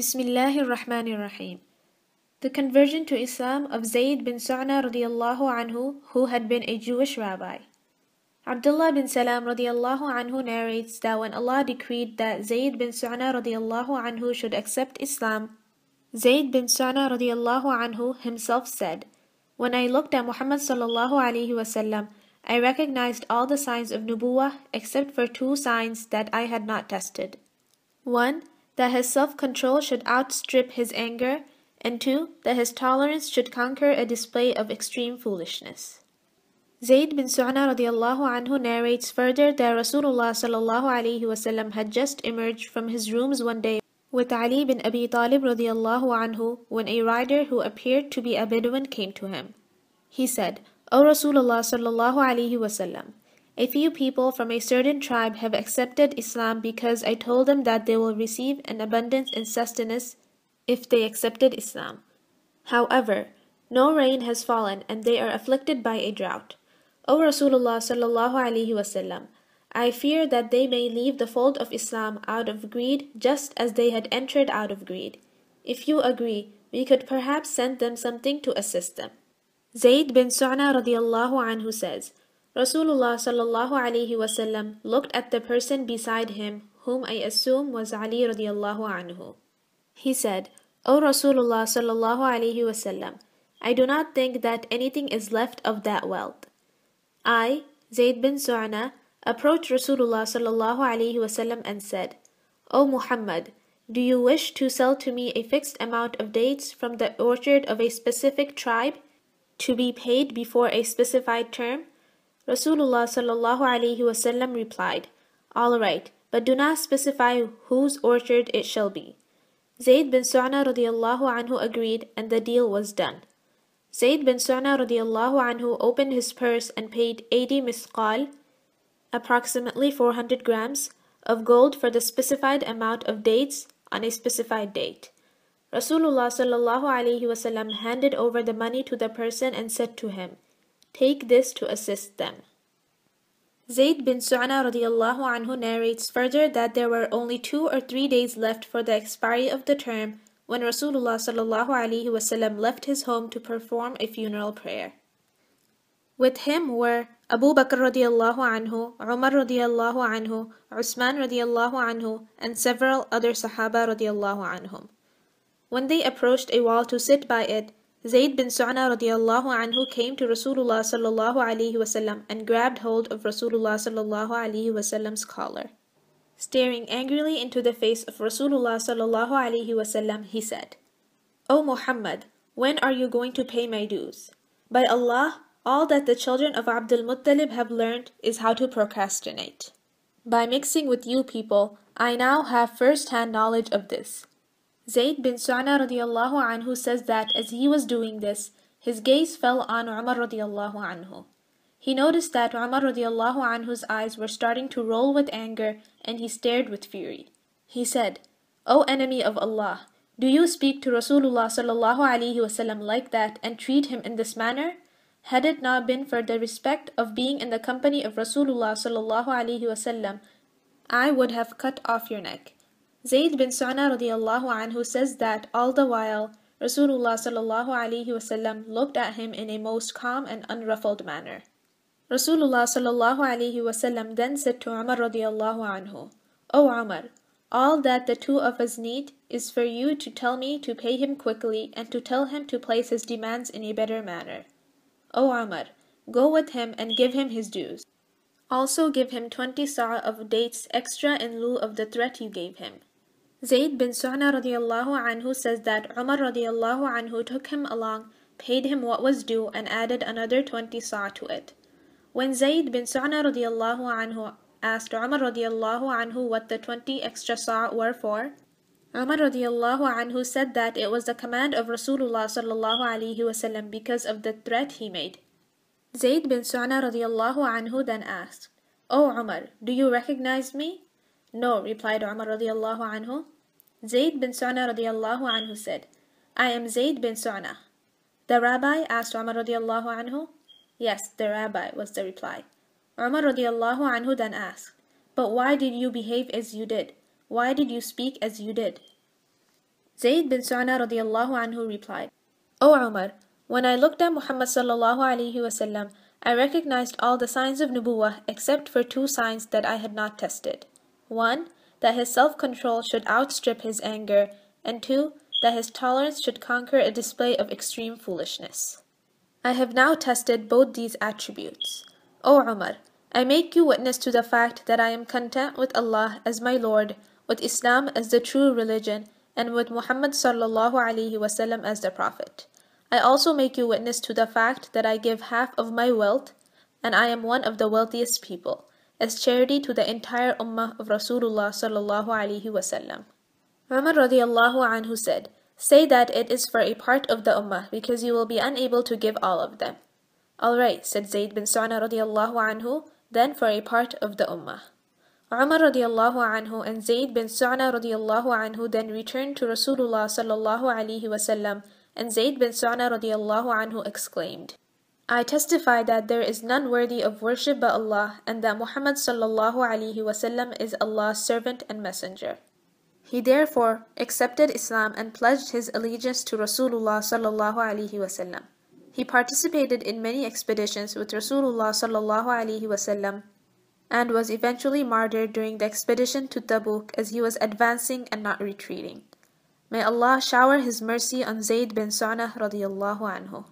Bismillahir Rahmanir Rahim. The conversion to Islam of Zayd bin Su'na radiallahu anhu, who had been a Jewish rabbi. Abdullah bin Salam radiallahu anhu narrates that when Allah decreed that Zayd bin Su'na radiallahu anhu should accept Islam, Zayd bin Su'na radiallahu anhu himself said, When I looked at Muhammad sallallahu alayhi wasallam, I recognized all the signs of Nubuwah except for two signs that I had not tested. 1 that his self-control should outstrip his anger, and two, that his tolerance should conquer a display of extreme foolishness. Zayd bin Su'na radiallahu anhu narrates further that Rasulullah sallallahu alayhi wasallam had just emerged from his rooms one day with Ali bin Abi Talib radiallahu anhu when a rider who appeared to be a Bedouin came to him. He said, O Rasulullah sallallahu alayhi wasallam, a few people from a certain tribe have accepted Islam because I told them that they will receive an abundance and sustenance if they accepted Islam. However, no rain has fallen and they are afflicted by a drought. O Rasulullah sallallahu alaihi wasallam, I fear that they may leave the fold of Islam out of greed just as they had entered out of greed. If you agree, we could perhaps send them something to assist them. Zayd bin Su'na radiallahu anhu says, Rasulullah sallallahu alaihi wasallam looked at the person beside him, whom I assume was Ali radiallahu anhu. He said, O Rasulullah sallallahu alaihi wasallam, I do not think that anything is left of that wealth. I, Zayd bin Su'na, approached Rasulullah sallallahu alaihi wasallam and said, O Muhammad, do you wish to sell to me a fixed amount of dates from the orchard of a specific tribe to be paid before a specified term? Rasulullah sallallahu alaihi wasallam replied, All right, but do not specify whose orchard it shall be. Zayd bin Su'na radiallahu anhu agreed and the deal was done. Zayd bin Su'na radiallahu anhu opened his purse and paid 80 misqal, approximately 400 grams, of gold for the specified amount of dates on a specified date. Rasulullah sallallahu alaihi wasallam handed over the money to the person and said to him, Take this to assist them. Zayd bin Su'ana radiallahu anhu narrates further that there were only two or three days left for the expiry of the term when Rasulullah sallallahu alaihi wasallam left his home to perform a funeral prayer. With him were Abu Bakr radiallahu anhu, Umar radiallahu anhu, Usman radiallahu anhu, and several other Sahaba radiallahu anhum. When they approached a wall to sit by it, Zayd bin Su'na radiallahu anhu came to Rasulullah sallallahu alaihi wasallam and grabbed hold of Rasulullah sallallahu alaihi wasallam's collar. Staring angrily into the face of Rasulullah sallallahu alaihi wasallam, he said, O Muhammad, when are you going to pay my dues? By Allah, all that the children of Abdul Muttalib have learned is how to procrastinate. By mixing with you people, I now have first-hand knowledge of this. Zayd bin Su'na radiallahu anhu says that as he was doing this, his gaze fell on Umar radiallahu anhu. He noticed that Umar radiallahu anhu's eyes were starting to roll with anger and he stared with fury. He said, O enemy of Allah, do you speak to Rasulullah sallallahu alaihi wasallam like that and treat him in this manner? Had it not been for the respect of being in the company of Rasulullah sallallahu alaihi wasallam, I would have cut off your neck. Zayd bin Su'na radiallahu anhu says that all the while Rasulullah sallallahu alaihi wasallam looked at him in a most calm and unruffled manner. Rasulullah sallallahu alaihi wasallam then said to Umar radiallahu anhu, O Umar, all that the two of us need is for you to tell me to pay him quickly and to tell him to place his demands in a better manner. O Umar, go with him and give him his dues. Also give him twenty sa' of dates extra in lieu of the threat you gave him. Zayd bin Su'na radiallahu anhu says that Umar radiallahu anhu took him along, paid him what was due, and added another 20 sa' to it. When Zayd bin Su'na radiallahu anhu asked Umar radiallahu anhu what the 20 extra sa' were for, Umar radiallahu anhu said that it was the command of Rasulullah sallallahu alaihi wasallam because of the threat he made. Zayd bin Su'na radiallahu anhu then asked, O Umar, do you recognize me? No, replied Umar radiallahu anhu. Zayd bin Su'na radiallahu anhu said, I am Zayd bin Su'na. The rabbi asked Umar radiallahu anhu. Yes, the rabbi was the reply. Umar radiallahu anhu then asked, But why did you behave as you did? Why did you speak as you did? Zayd bin Su'na radiallahu anhu replied, O Umar, when I looked at Muhammad sallallahu alayhi wasallam, I recognized all the signs of Nubuwah except for two signs that I had not tested. 1. That his self control should outstrip his anger, and 2. That his tolerance should conquer a display of extreme foolishness. I have now tested both these attributes. O Umar, I make you witness to the fact that I am content with Allah as my Lord, with Islam as the true religion, and with Muhammad sallallahu alaihi wasallam as the Prophet. I also make you witness to the fact that I give half of my wealth, and I am one of the wealthiest people as charity to the entire ummah of Rasulullah sallallahu alaihi wasallam. Umar radiallahu anhu said, Say that it is for a part of the ummah because you will be unable to give all of them. All right, said Zayd bin Su'na radiallahu anhu, then for a part of the ummah. Umar radiallahu anhu and Zayd bin Su'na radiallahu anhu then returned to Rasulullah sallallahu alaihi wasallam and Zayd bin Su'na radiallahu anhu exclaimed, I testify that there is none worthy of worship but Allah and that Muhammad sallallahu alaihi wasallam is Allah's servant and messenger. He therefore accepted Islam and pledged his allegiance to Rasulullah sallallahu alaihi wasallam. He participated in many expeditions with Rasulullah sallallahu alaihi wasallam and was eventually martyred during the expedition to Tabuk as he was advancing and not retreating. May Allah shower his mercy on Zayd bin Su'nah radiyallahu anhu.